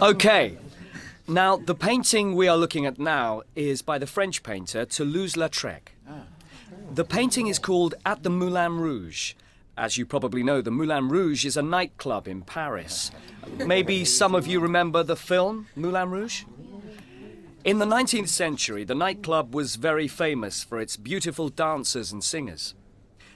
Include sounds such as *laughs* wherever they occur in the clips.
Okay. Now, the painting we are looking at now is by the French painter Toulouse-Lautrec. Ah. The painting is called At the Moulin Rouge. As you probably know, the Moulin Rouge is a nightclub in Paris. Maybe some of you remember the film Moulin Rouge? In the 19th century, the nightclub was very famous for its beautiful dancers and singers.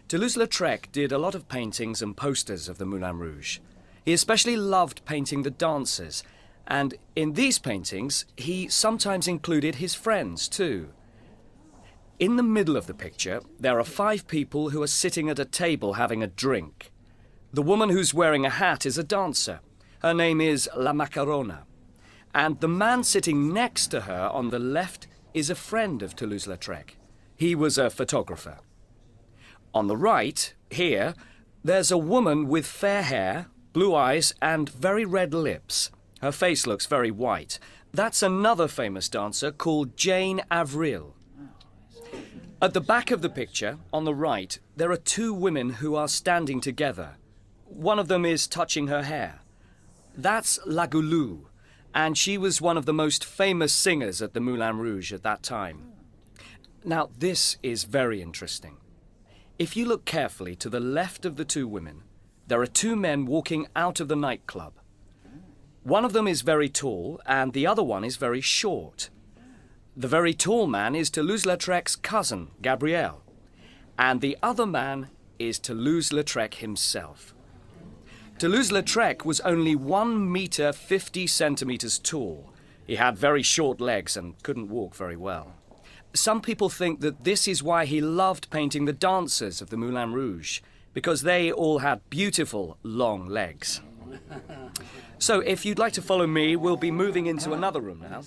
Toulouse-Lautrec did a lot of paintings and posters of the Moulin Rouge. He especially loved painting the dancers, and in these paintings, he sometimes included his friends too. In the middle of the picture, there are five people who are sitting at a table having a drink. The woman who's wearing a hat is a dancer. Her name is La Macarona. And the man sitting next to her on the left is a friend of Toulouse-Lautrec. He was a photographer. On the right, here, there's a woman with fair hair, blue eyes, and very red lips. Her face looks very white. That's another famous dancer called Jane Avril. At the back of the picture, on the right, there are two women who are standing together. One of them is touching her hair. That's Lagoulou, and she was one of the most famous singers at the Moulin Rouge at that time. Now, this is very interesting. If you look carefully to the left of the two women, there are two men walking out of the nightclub. One of them is very tall and the other one is very short. The very tall man is Toulouse-Lautrec's cousin, Gabriel, and the other man is Toulouse-Lautrec himself. Toulouse-Lautrec was only 1 metre 50 centimetres tall. He had very short legs and couldn't walk very well. Some people think that this is why he loved painting the dancers of the Moulin Rouge because they all had beautiful long legs. *laughs* So if you'd like to follow me, we'll be moving into another room now.